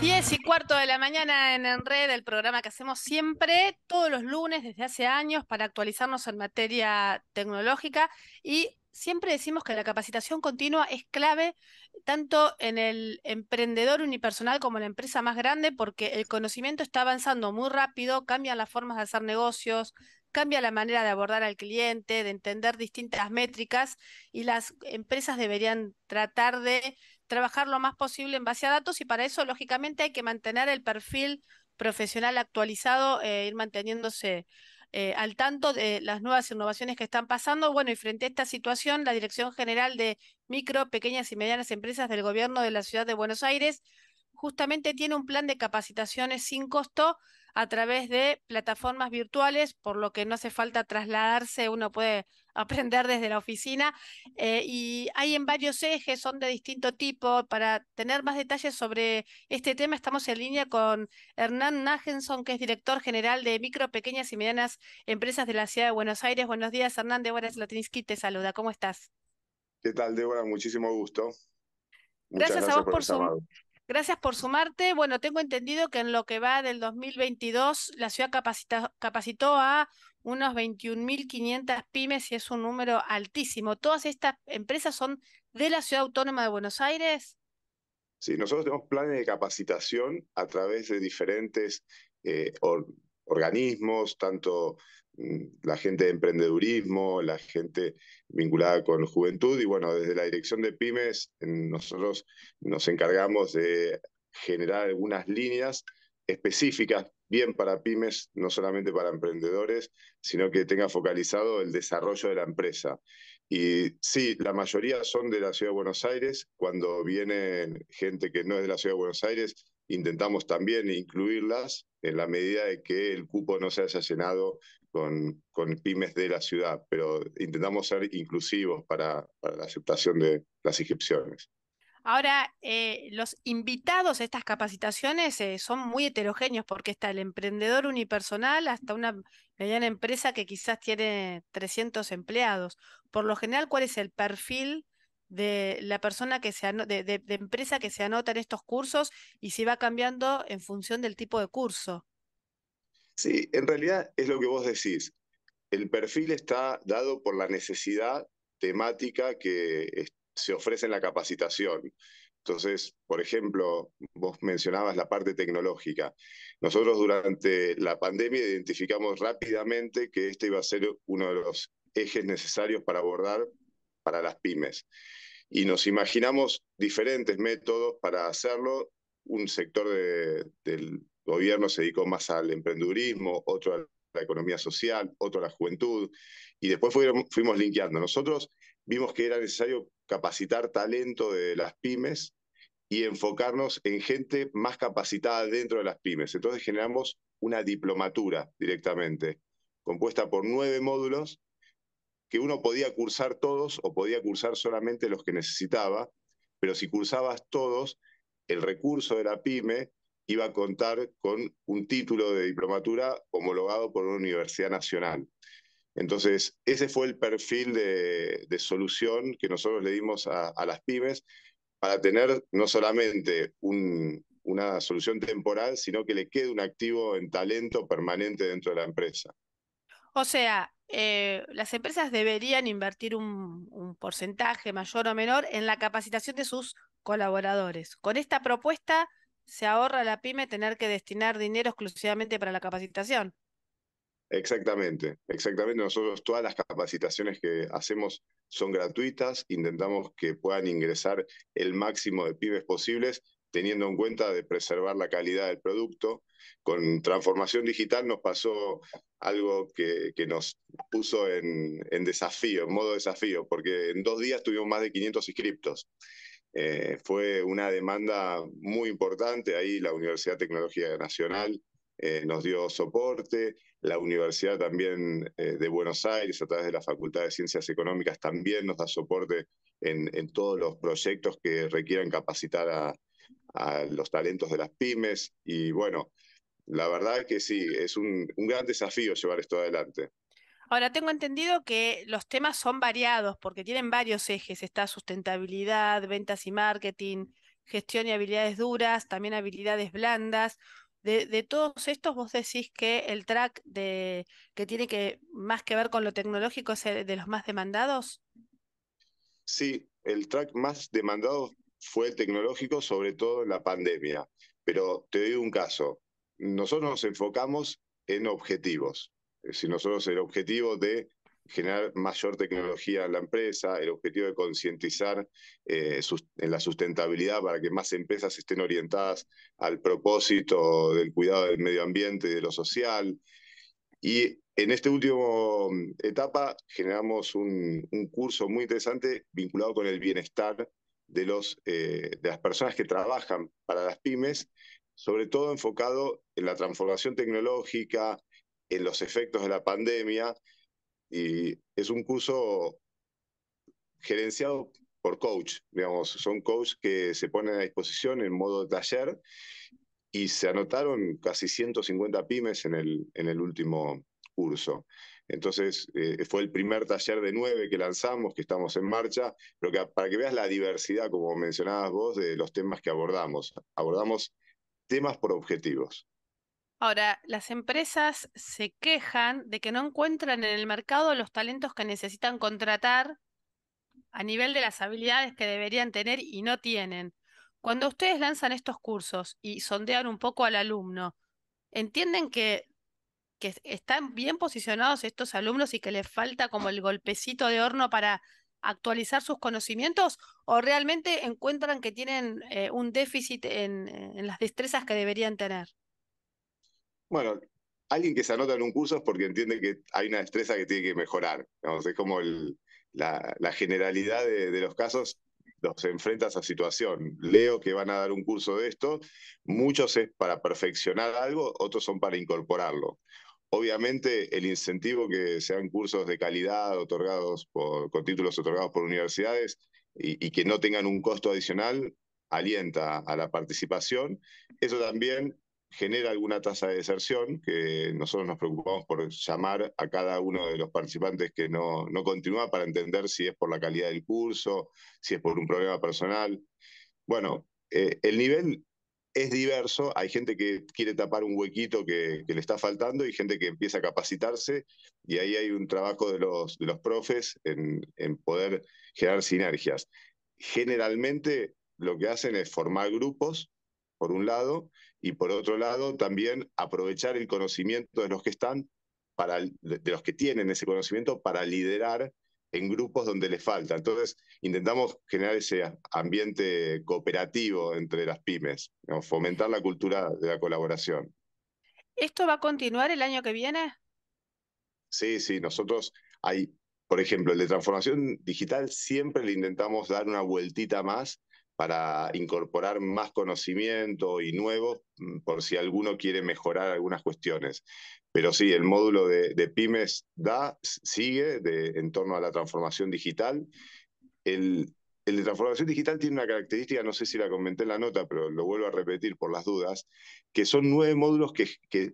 10 y cuarto de la mañana en Enred, el programa que hacemos siempre, todos los lunes desde hace años, para actualizarnos en materia tecnológica. Y siempre decimos que la capacitación continua es clave tanto en el emprendedor unipersonal como en la empresa más grande, porque el conocimiento está avanzando muy rápido, cambian las formas de hacer negocios, cambia la manera de abordar al cliente, de entender distintas métricas y las empresas deberían tratar de trabajar lo más posible en base a datos y para eso, lógicamente, hay que mantener el perfil profesional actualizado, e ir manteniéndose eh, al tanto de las nuevas innovaciones que están pasando. Bueno, y frente a esta situación, la Dirección General de Micro, Pequeñas y Medianas Empresas del Gobierno de la Ciudad de Buenos Aires justamente tiene un plan de capacitaciones sin costo a través de plataformas virtuales, por lo que no hace falta trasladarse, uno puede aprender desde la oficina. Eh, y hay en varios ejes, son de distinto tipo. Para tener más detalles sobre este tema, estamos en línea con Hernán Nagenson, que es director general de Micro, Pequeñas y Medianas Empresas de la Ciudad de Buenos Aires. Buenos días, Hernán. Débora Slotinsky te saluda. ¿Cómo estás? ¿Qué tal, Débora? Muchísimo gusto. Gracias, gracias, a vos por, por su, Gracias por sumarte. Bueno, tengo entendido que en lo que va del 2022, la ciudad capacitó a unos 21.500 pymes y es un número altísimo. ¿Todas estas empresas son de la ciudad autónoma de Buenos Aires? Sí, nosotros tenemos planes de capacitación a través de diferentes eh, organismos, tanto mm, la gente de emprendedurismo, la gente vinculada con juventud y bueno, desde la dirección de pymes nosotros nos encargamos de generar algunas líneas específicas bien para pymes, no solamente para emprendedores, sino que tenga focalizado el desarrollo de la empresa. Y sí, la mayoría son de la Ciudad de Buenos Aires. Cuando viene gente que no es de la Ciudad de Buenos Aires, intentamos también incluirlas en la medida de que el cupo no sea haya llenado con, con pymes de la ciudad, pero intentamos ser inclusivos para, la aceptación de las inscripciones. Ahora, eh, los invitados a estas capacitaciones eh, son muy heterogéneos porque está el emprendedor unipersonal hasta una mediana empresa que quizás tiene 300 empleados. Por lo general, ¿cuál es el perfil de la persona que se de, empresa que se anota en estos cursos y si va cambiando en función del tipo de curso. Sí, en realidad es lo que vos decís. El perfil está dado por la necesidad temática que se ofrece en la capacitación. Entonces, por ejemplo, vos mencionabas la parte tecnológica. Nosotros durante la pandemia identificamos rápidamente que este iba a ser uno de los ejes necesarios para abordar para las pymes y nos imaginamos diferentes métodos para hacerlo. Un sector del gobierno se dedicó más al emprendedurismo, otro a la economía social, otro a la juventud, y después fuimos, fuimos linkeando. Nosotros vimos que era necesario capacitar talento de las pymes y enfocarnos en gente más capacitada dentro de las pymes. Entonces generamos una diplomatura directamente, compuesta por nueve módulos que uno podía cursar todos o podía cursar solamente los que necesitaba, pero si cursabas todos, el recurso de la pyme iba a contar con un título de diplomatura homologado por una universidad nacional. Entonces, ese fue el perfil de, solución que nosotros le dimos a, las pymes para tener no solamente una solución temporal, sino que le quede un activo en talento permanente dentro de la empresa. O sea, eh, las empresas deberían invertir un, porcentaje mayor o menor en la capacitación de sus colaboradores. Con esta propuesta se ahorra a la pyme tener que destinar dinero exclusivamente para la capacitación. Exactamente, exactamente. Nosotros todas las capacitaciones que hacemos son gratuitas, intentamos que puedan ingresar el máximo de pymes posibles teniendo en cuenta de preservar la calidad del producto. Con transformación digital nos pasó algo que, que nos puso en, en, desafío, en modo desafío, porque en dos días tuvimos más de 500 inscriptos. Eh, fue una demanda muy importante, ahí la Universidad Tecnología Nacional eh, nos dio soporte, la Universidad también eh, de Buenos Aires a través de la Facultad de Ciencias Económicas también nos da soporte en, en todos los proyectos que requieran capacitar a, a los talentos de las pymes y bueno, la verdad que sí, es un, gran desafío llevar esto adelante. Ahora, tengo entendido que los temas son variados porque tienen varios ejes. Está sustentabilidad, ventas y marketing, gestión y habilidades duras, también habilidades blandas. De, todos estos, vos decís que el track de, que tiene que más que ver con lo tecnológico es de los más demandados. Sí, el track más demandado fue el tecnológico, sobre todo en la pandemia. Pero te doy un caso. Nosotros nos enfocamos en objetivos. Es nosotros el objetivo de generar mayor tecnología en la empresa, el objetivo de concientizar eh, en la sustentabilidad para que más empresas estén orientadas al propósito del cuidado del medio ambiente y de lo social. Y en esta última mm, etapa generamos un, un curso muy interesante vinculado con el bienestar de, los, eh, de las personas que trabajan para las pymes, sobre todo enfocado en la transformación tecnológica, en los efectos de la pandemia, y es un curso gerenciado por coach, digamos, son coaches que se ponen a disposición en modo de taller y se anotaron casi 150 pymes en en el último curso. Entonces, eh, fue el primer taller de nueve que lanzamos, que estamos en marcha, pero que, para que veas la diversidad, como mencionabas vos, de los temas que abordamos. Abordamos temas por objetivos. Ahora, las empresas se quejan de que no encuentran en el mercado los talentos que necesitan contratar a nivel de las habilidades que deberían tener y no tienen. Cuando ustedes lanzan estos cursos y sondean un poco al alumno, ¿entienden que que están bien posicionados estos alumnos y que les falta como el golpecito de horno para actualizar sus conocimientos o realmente encuentran que tienen eh, un déficit en, las destrezas que deberían tener? Bueno, alguien que se anota en un curso es porque entiende que hay una destreza que tiene que mejorar. Es como la, generalidad de, los casos los enfrenta a esa situación. Leo que van a dar un curso de esto, muchos es para perfeccionar algo, otros son para incorporarlo. Obviamente el incentivo que sean cursos de calidad otorgados por, con títulos otorgados por universidades y, que no tengan un costo adicional alienta a la participación. Eso también genera alguna tasa de deserción, que nosotros nos preocupamos por llamar a cada uno de los participantes que no, no continúa para entender si es por la calidad del curso, si es por un problema personal. Bueno, eh, el nivel es diverso, hay gente que quiere tapar un huequito que, le está faltando y gente que empieza a capacitarse y ahí hay un trabajo de los, los profes en, poder generar sinergias. Generalmente lo que hacen es formar grupos, por un lado, y por otro lado también aprovechar el conocimiento de los que están, para, de los que tienen ese conocimiento para liderar en grupos donde les falta. Entonces, intentamos generar ese ambiente cooperativo entre las pymes, fomentar la cultura de la colaboración. ¿Esto va a continuar el año que viene? Sí, sí, nosotros hay, por ejemplo, el de transformación digital siempre le intentamos dar una vueltita más para incorporar más conocimiento y nuevos mm, por si alguno quiere mejorar algunas cuestiones. Pero sí, el módulo de, pymes da, sigue de, en torno a la transformación digital. El, de transformación digital tiene una característica, no sé si la comenté en la nota, pero lo vuelvo a repetir por las dudas, que son nueve módulos que, que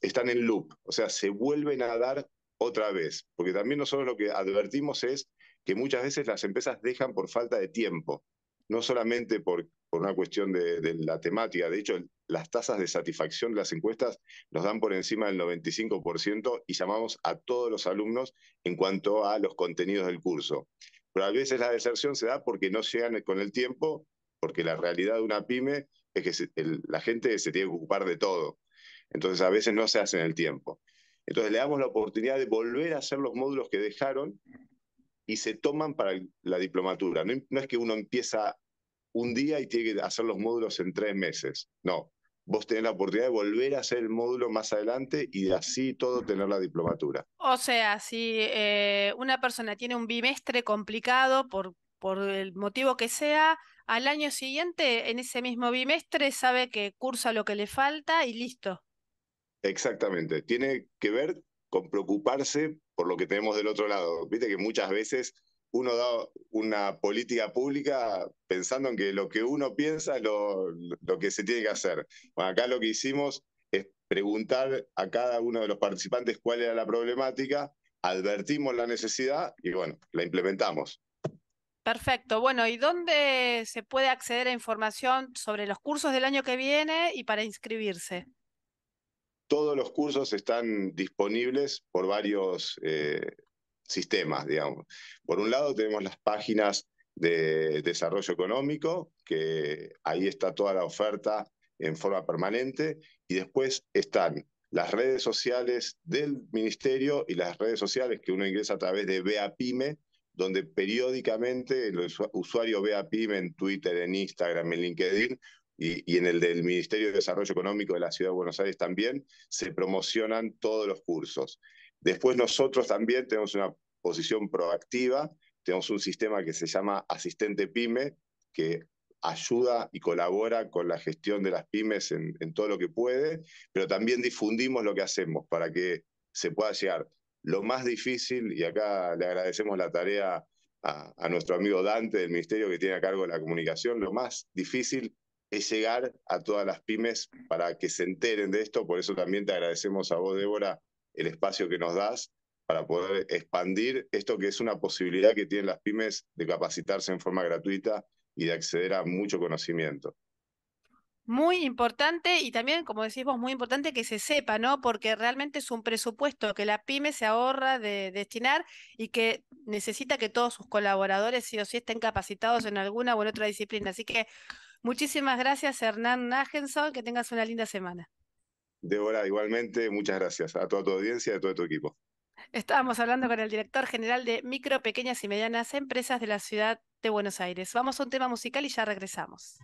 están en loop, o sea, se vuelven a dar otra vez, porque también nosotros lo que advertimos es que muchas veces las empresas dejan por falta de tiempo no solamente por, por una cuestión de, la temática, de hecho las tasas de satisfacción de las encuestas nos dan por encima del 95% y llamamos a todos los alumnos en cuanto a los contenidos del curso. Pero a veces la deserción se da porque no llegan con el tiempo, porque la realidad de una pyme es que la gente se tiene que ocupar de todo. Entonces a veces no se hace en el tiempo. Entonces le damos la oportunidad de volver a hacer los módulos que dejaron y se toman para la diplomatura. No, es que uno empieza un día y tiene que hacer los módulos en tres meses. No, vos tenés la oportunidad de volver a hacer el módulo más adelante y de así todo tener la diplomatura. O sea, si eh, una persona tiene un bimestre complicado por, por el motivo que sea, al año siguiente, en ese mismo bimestre, sabe que cursa lo que le falta y listo. Exactamente. Tiene que ver con preocuparse por lo que tenemos del otro lado. Viste que muchas veces uno da una política pública pensando en que lo que uno piensa es lo, lo que se tiene que hacer. Bueno, acá lo que hicimos es preguntar a cada uno de los participantes cuál era la problemática, advertimos la necesidad y bueno, la implementamos. Perfecto. Bueno, ¿y dónde se puede acceder a información sobre los cursos del año que viene y para inscribirse? Todos los cursos están disponibles por varios eh, sistemas, digamos. Por un lado tenemos las páginas de desarrollo económico, que ahí está toda la oferta en forma permanente, y después están las redes sociales del ministerio y las redes sociales que uno ingresa a través de Beapyme, donde periódicamente el usuario Vea en Twitter, en Instagram, en LinkedIn, y, en el del Ministerio de Desarrollo Económico de la Ciudad de Buenos Aires también, se promocionan todos los cursos. Después nosotros también tenemos una posición proactiva, tenemos un sistema que se llama Asistente Pyme, que ayuda y colabora con la gestión de las pymes en, todo lo que puede, pero también difundimos lo que hacemos para que se pueda llegar. Lo más difícil, y acá le agradecemos la tarea a, a, nuestro amigo Dante del Ministerio que tiene a cargo de la comunicación, lo más difícil es llegar a todas las pymes para que se enteren de esto. Por eso también te agradecemos a vos, Débora, el espacio que nos das para poder expandir esto que es una posibilidad que tienen las pymes de capacitarse en forma gratuita y de acceder a mucho conocimiento. Muy importante y también, como decís vos, muy importante que se sepa, ¿no? Porque realmente es un presupuesto que la pyme se ahorra de destinar y que necesita que todos sus colaboradores sí o sí estén capacitados en alguna u otra disciplina. Así que Muchísimas gracias, Hernán Nagenson. Que tengas una linda semana. Débora, igualmente, muchas gracias a toda tu audiencia y a todo tu equipo. Estábamos hablando con el director general de Micro, Pequeñas y Medianas Empresas de la Ciudad de Buenos Aires. Vamos a un tema musical y ya regresamos.